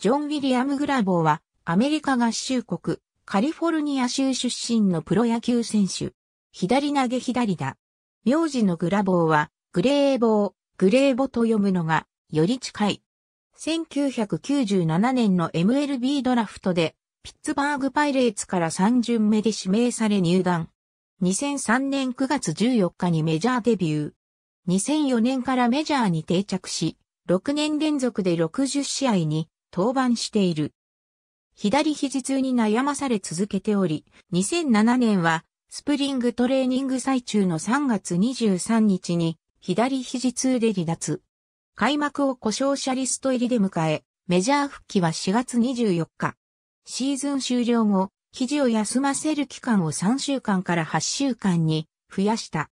ジョン・ウィリアム・グラボーは、アメリカ合衆国、カリフォルニア州出身のプロ野球選手。左投げ左だ。名字のグラボーは、グレーボー、グレーボと読むのが、より近い。1997年の MLB ドラフトで、ピッツバーグパイレーツから3巡目で指名され入団。2003年9月14日にメジャーデビュー。2004年からメジャーに定着し、6年連続で60試合に登板している。左肘痛に悩まされ続けており、2007年はスプリングトレーニング最中の3月23日に左肘痛で離脱。開幕を故障者リスト入りで迎え、メジャー復帰は4月24日。シーズン終了後、肘を休ませる期間を3週間から8週間に増やした。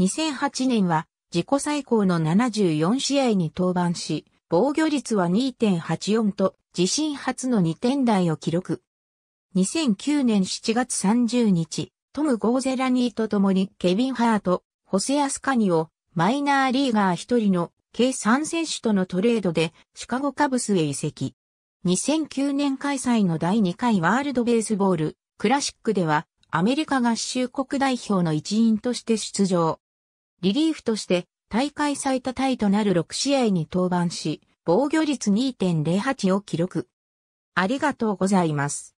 2008年は自己最高の74試合に登板し、防御率は2.84と自身初の2点台を記録。2009年7月30日、トム・ゴーゼラニーと共にケビン・ハート、ホセ・アスカニをマイナーリーガー一人の計3選手とのトレードでシカゴカブスへ移籍。2009年開催の第2回ワールドベースボールクラシックではアメリカ合衆国代表の一員として出場。リリーフとして大会最多タイとなる6試合に登板し、防御率2.08を記録。ありがとうございます。